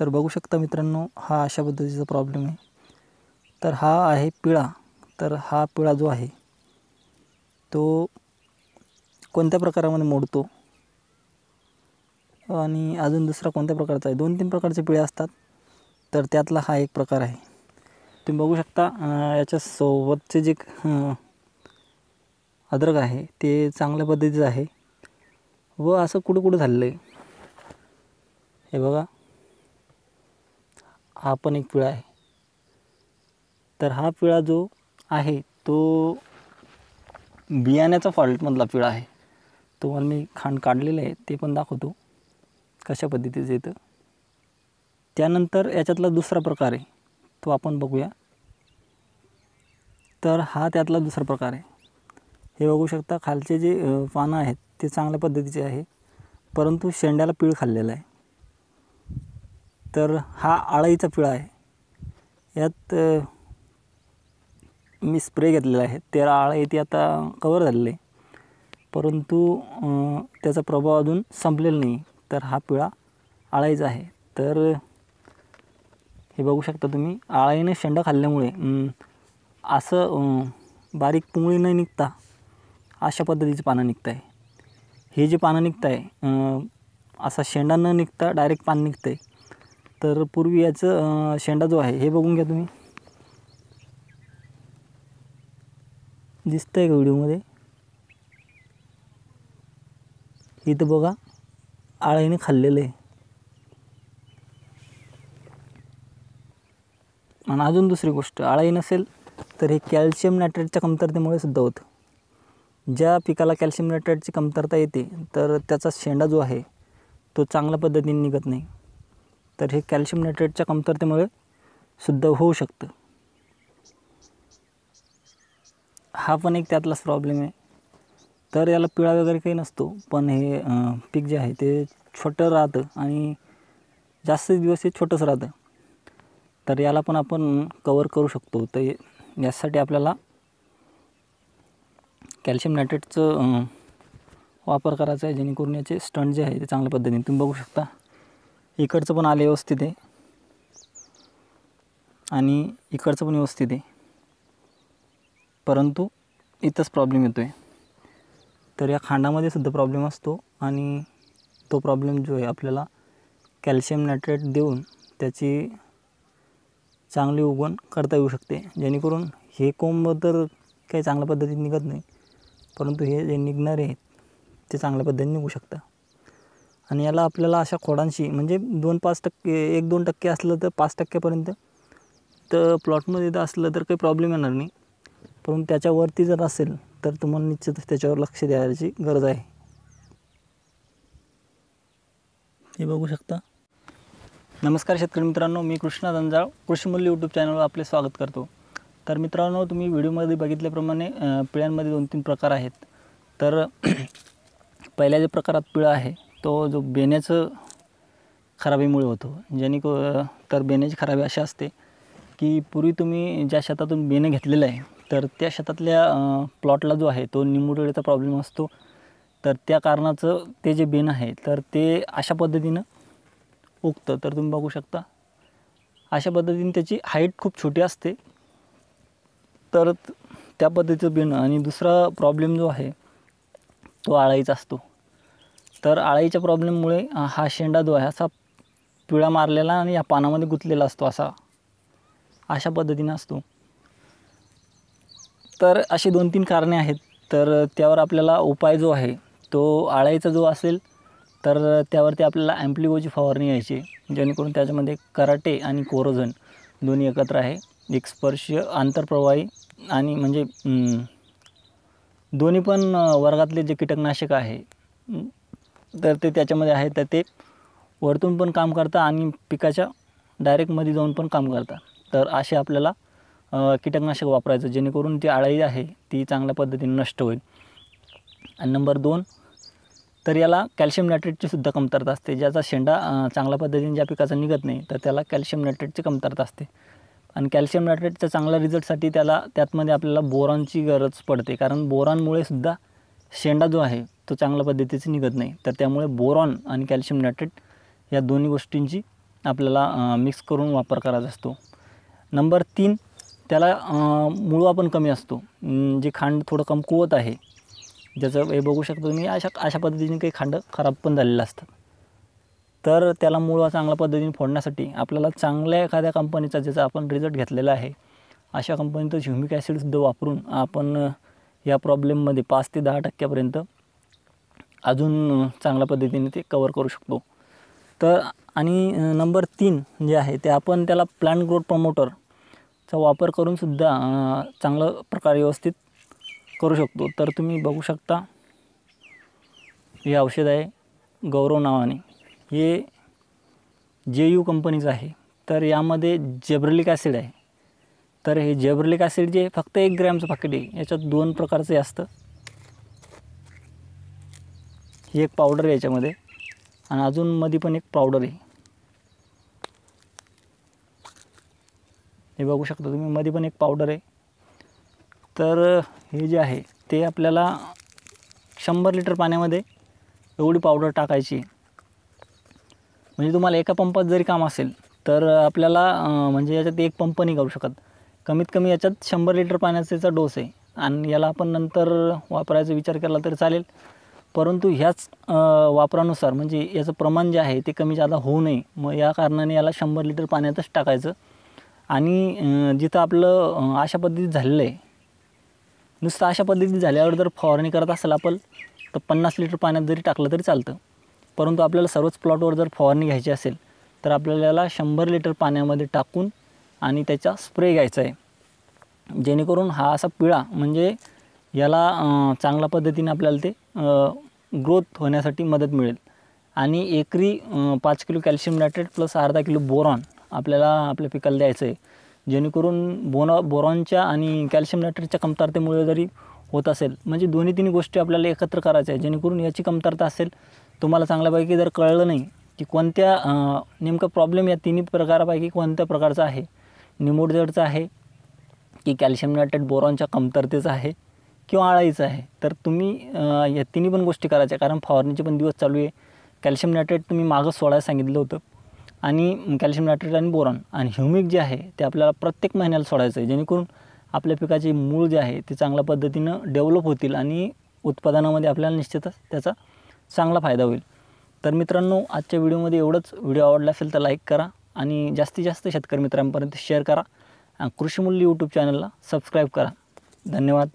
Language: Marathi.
तर बघू शकता मित्रांनो हा अशा पद्धतीचा प्रॉब्लेम आहे तर हा आहे पिळा तर हा पिळा जो आहे तो कोणत्या प्रकारामध्ये मोडतो आणि अजून दुसरा कोणत्या प्रकारचा आहे दोन तीन प्रकारचे पिळे असतात तर त्यातला हा एक प्रकार आहे तुम्ही बघू शकता याच्यासोबतचे जे अद्रक आहे ते चांगल्या पद्धतीचं आहे व असं कुठं कुठं झालेलं आहे हे बघा हा पण एक पिळा आहे तर हा पिळा जो आहे तो बियाण्याचा फॉल्टमधला पिळा आहे तो मला मी खांड काढलेलं आहे ते पण दाखवतो कशा पद्धतीचं येतं त्यानंतर याच्यातला दुसरा प्रकार आहे तो आपण बघूया तर हा त्यातला दुसरा प्रकार आहे हे बघू शकता खालचे जे पानं आहेत ते चांगल्या पद्धतीचे आहे परंतु शेंड्याला पीळ खाल्लेलं आहे तर हा आळाईचा पिळा आहे यात मी स्प्रे घेतलेला आहे तेरा आळाई ती आता कवर झालेली आहे परंतु त्याचा प्रभाव अजून संपलेला नाही तर हा पिळा आळाईचा आहे तर हे बघू शकता तुम्ही आळाईने शेंडा खाल्ल्यामुळे असं बारीक पुंगळी न निघता अशा पद्धतीची पानं निघत आहे हे जे पानं निघत आहे असा शेंडा न निघता डायरेक्ट पान निघतं आहे तर पूर्वी याचं शेंडा जो आहे हे बघून घ्या तुम्ही दिसतं आहे का व्हिडिओमध्ये इथं बघा आळीने खाल्लेलं आहे आणि अजून दुसरी गोष्ट आळाई नसेल तर हे कॅल्शियम नायट्रेटच्या कमतरतेमुळे सुद्धा होतं ज्या पिकाला कॅल्शियम नायट्रेटची कमतरता येते तर त्याचा शेंडा जो आहे तो चांगल्या पद्धतीने निघत नाही तर हे कॅल्शियम नायट्रेटच्या कमतरतेमुळे सुद्धा होऊ शकतं हा पण एक त्यातलाच प्रॉब्लेम आहे तर याला पिळा वगैरे काही नसतो पण हे पीक जे आहे ते छोटं राहतं आणि जास्त दिवस हे छोटंच राहतं तर याला पण आपण कवर करू शकतो तर यासाठी आपल्याला कॅल्शियम नायट्रेटचं वापर करायचा आहे जेणेकरून याचे स्टंट जे आहे ते चांगल्या पद्धतीने तुम्ही बघू शकता इकडचं पण आलं व्यवस्थित आहे आणि इकडचं पण व्यवस्थित आहे परंतु इथंच प्रॉब्लेम येतो आहे तर या खांडामध्ये सुद्धा प्रॉब्लेम असतो आणि तो प्रॉब्लेम जो आहे आपल्याला कॅल्शियम नायट्रेट देऊन त्याची चांगली उगवण करता येऊ शकते जेणेकरून हे कोंब तर काही चांगल्या पद्धतीने निघत नाही परंतु हे जे निघणारे आहेत ते चांगल्या पद्धतीने निघू शकतं आणि याला आपल्याला अशा खोडांशी म्हणजे दोन पाच टक्के एक दोन टक्के असलं तर पाच टक्क्यापर्यंत तर प्लॉटमध्ये जर असलं तर काही प्रॉब्लेम येणार नाही परंतु त्याच्यावरती जर असेल तर तुम्हाला निश्चितच त्याच्यावर लक्ष द्यायची गरज आहे हे बघू शकता नमस्कार शेतकरी मित्रांनो मी कृष्णा दंजाळ कृषीमूल्य यूट्यूब चॅनलवर आपले स्वागत करतो तर मित्रांनो तुम्ही व्हिडिओमध्ये बघितल्याप्रमाणे पिळ्यांमध्ये दोन तीन प्रकार आहेत तर पहिल्या जे प्रकारात पिळं आहे तो जो बेण्याचं खराबीमुळे होतो जेणेक तर बेण्याची खराबी अशी असते की पूर्वी तुम्ही ज्या शेतातून बेणं घेतलेलं आहे तर त्या शेतातल्या प्लॉटला जो आहे तो निमुडळीचा प्रॉब्लेम असतो तर त्या कारणाचं ते जे बेण आहे तर ते अशा पद्धतीनं उगतं तर तुम्ही बघू शकता अशा पद्धतीने त्याची हाईट खूप छोटी असते तर त्या पद्धतीचं बेणं आणि दुसरा प्रॉब्लेम जो आहे तो आळाईचा असतो तर आळाईच्या प्रॉब्लेममुळे हा शेंडा जो आहे असा पिळा मारलेला आणि या पानामध्ये गुतलेला असतो असा अशा पद्धतीने असतो तर असे दोन तीन कारणे आहेत तर त्यावर आपल्याला उपाय जो आहे तो आळाईचा जो असेल तर त्यावरती आपल्याला ॲम्प्लिगोची फवारणी यायची जेणेकरून त्याच्यामध्ये कराटे आणि कोरोझन दोन्ही एकत्र आहे एक स्पर्श आंतरप्रवाही आणि म्हणजे दोन्ही पण वर्गातले जे कीटकनाशक आहे तर ते त्याच्यामध्ये आहे तर ते वरतून पण काम करतात आणि पिकाच्या डायरेक्टमध्ये जाऊन पण काम करतात तर असे आपल्याला कीटकनाशक वापरायचं जेणेकरून ती आळाई आहे ती चांगल्या पद्धतीने नष्ट होईल आणि नंबर दोन तर याला कॅल्शियम नायट्रेटची सुद्धा कमतरता असते ज्याचा शेंडा चांगल्या पद्धतीने ज्या पिकाचा निघत नाही तर त्याला कॅल्शियम नायट्रेटची कमतरता असते आणि कॅल्शियम नायट्रेटच्या चांगल्या रिझल्टसाठी त्याला त्यातमध्ये आपल्याला बोरॉनची गरज पडते कारण बोरॉनमुळे सुद्धा शेंडा जो आहे तो चांगल्या पद्धतीचं निघत नाही तर त्यामुळे बोरॉन आणि कॅल्शियम नायट्रेट या दोन्ही गोष्टींची आपल्याला मिक्स करून वापर करायचा असतो नंबर तीन त्याला मुळवा पण कमी असतो जे खांड थोडं कमकुवत आहे ज्याचं हे बघू शकतो तुम्ही अशा अशा पद्धतीने काही खांड खराब पण झालेलं असतात तर त्याला मुळवा चांगल्या पद्धतीने फोडण्यासाठी आपल्याला चांगल्या एखाद्या कंपनीचा ज्याचा आपण रिझल्ट घेतलेला आहे अशा कंपनीचं ह्युमिक ॲसिडसुद्धा वापरून आपण या प्रॉब्लेममध्ये पाच ते दहा टक्क्यापर्यंत अजून चांगल्या पद्धतीने ते कवर करू शकतो तर आणि नंबर तीन जे आहे ते आपण त्याला प्लांट ग्रोथ प्रमोटरचा वापर करूनसुद्धा चांगलं प्रकारे व्यवस्थित करू शकतो तर तुम्ही बघू शकता हे औषध आहे गौरव नावाने हे जे यू कंपनीचं आहे तर यामध्ये जेब्रलिक ॲसिड आहे तर हे जेब्रलिक ॲसिड जे फक्त एक ग्रॅमचं पाकिट आहे याच्यात दोन प्रकारचे असतं ही एक पावडर आहे याच्यामध्ये आणि अजून मध्ये पण एक पावडर आहे हे बघू शकता तुम्ही मध्ये पण एक पावडर आहे तर हे जे आहे ते आपल्याला शंभर लिटर पाण्यामध्ये एवढी पावडर टाकायची म्हणजे तुम्हाला एका पंपात जरी काम असेल तर आपल्याला म्हणजे याच्यात एक पंप नाही करू शकत कमीत कमी याच्यात शंभर लिटर पाण्याचा डोस आहे आणि याला आपण नंतर वापरायचा विचार केला तरी चालेल परंतु ह्याच वापरानुसार म्हणजे याचं प्रमाण जे आहे ते कमी जादा होऊ नये मग या कारणाने याला शंभर लिटर पाण्यातच टाकायचं आणि जिथं आपलं अशा पद्धतीत झालेलं आहे नुसतं अशा पद्धतीत झाल्यावर जर फवारणी करत असाल आपण तर पन्नास लिटर पाण्यात जरी टाकलं तरी चालतं परंतु आपल्याला सर्वच प्लॉटवर जर फवारणी घ्यायची असेल तर आपल्याला शंभर लिटर पाण्यामध्ये टाकून आणि त्याचा स्प्रे घ्यायचा आहे जेणेकरून हा असा पिळा म्हणजे याला चांगल्या पद्धतीने आपल्याला ते ग्रोथ होण्यासाठी मदत मिळेल आणि एकरी पाच किलो कॅल्शियम नायट्रेट प्लस अर्धा किलो बोरॉन आपल्याला आपल्या पिकाला द्यायचं आहे जेणेकरून बोना बोरॉनच्या आणि कॅल्शियम नायट्रेटच्या कमतरतेमुळे जरी होत असेल म्हणजे दोन्ही तिन्ही गोष्टी आपल्याला एकत्र करायच्या आहे जेणेकरून याची कमतरता असेल तुम्हाला चांगल्यापैकी जर कळलं नाही की कोणत्या नेमका प्रॉब्लेम या तिन्ही प्रकारापैकी कोणत्या प्रकारचा आहे निमोडजडचा आहे की कॅल्शियम नायट्रेट बोरॉनच्या कमतरतेचा आहे किंवा आळायचं आहे तर तुम्ही या तिन्ही पण गोष्टी करायच्या कारण फवारणीचे पण दिवस चालू आहे कॅल्शियम नायट्रेट तुम्ही मागं सोडायला सांगितलं होतं आणि कॅल्शियम नायट्रेट आणि बोरॉन आणि ह्युमिक जे आहे ते आपल्याला प्रत्येक महिन्याला सोडायचं आहे जेणेकरून आपल्या पिकाचे मूळ जे आहे ते चांगल्या पद्धतीनं डेव्हलप होतील आणि उत्पादनामध्ये आपल्याला निश्चितच त्याचा चांगला फायदा होईल तर मित्रांनो आजच्या व्हिडिओमध्ये एवढंच व्हिडिओ आवडला असेल तर लाईक करा आणि जास्तीत जास्त शेतकरी मित्रांपर्यंत शेअर करा कृषीमूल्य यूट्यूब चॅनलला सबस्क्राईब करा धन्यवाद